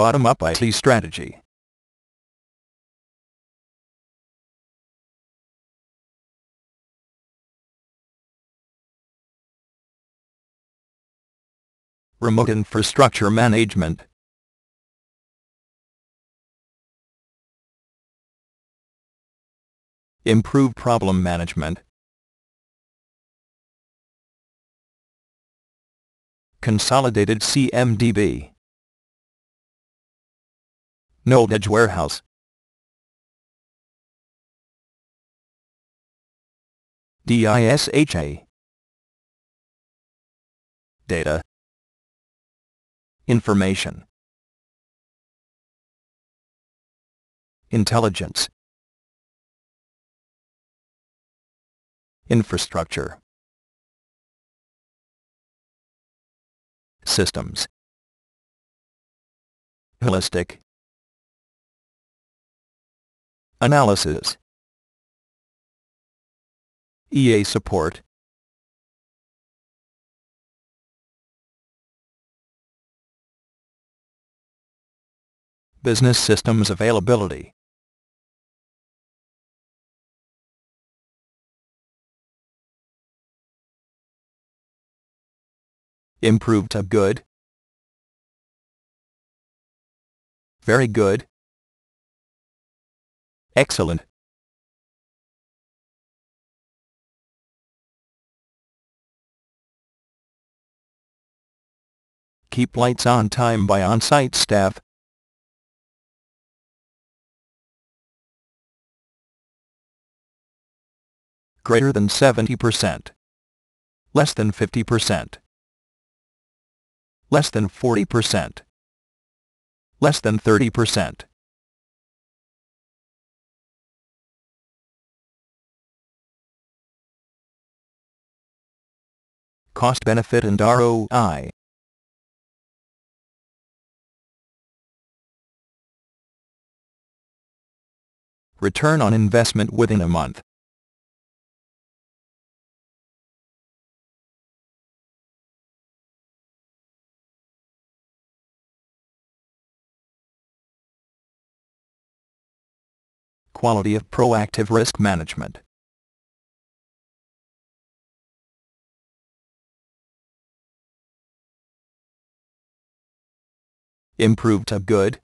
bottom-up IT strategy. Remote infrastructure management Improve problem management Consolidated CMDB edge Warehouse DISHA Data Information Intelligence Infrastructure Systems Holistic Analysis EA support Business systems availability Improved to good Very good Excellent keep lights on time by on-site staff. Greater than 70%. Less than 50%. Less than 40%. Less than 30%. cost benefit and ROI. Return on investment within a month. Quality of proactive risk management. Improve to good.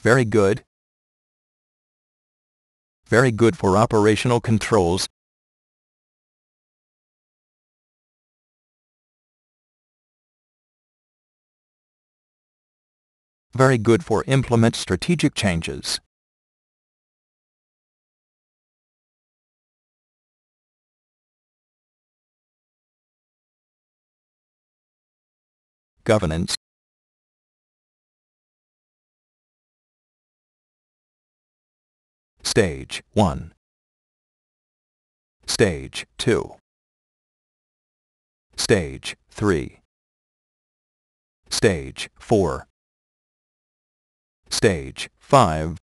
Very good. Very good for operational controls. Very good for implement strategic changes. governance Stage 1 Stage 2 Stage 3 Stage 4 Stage 5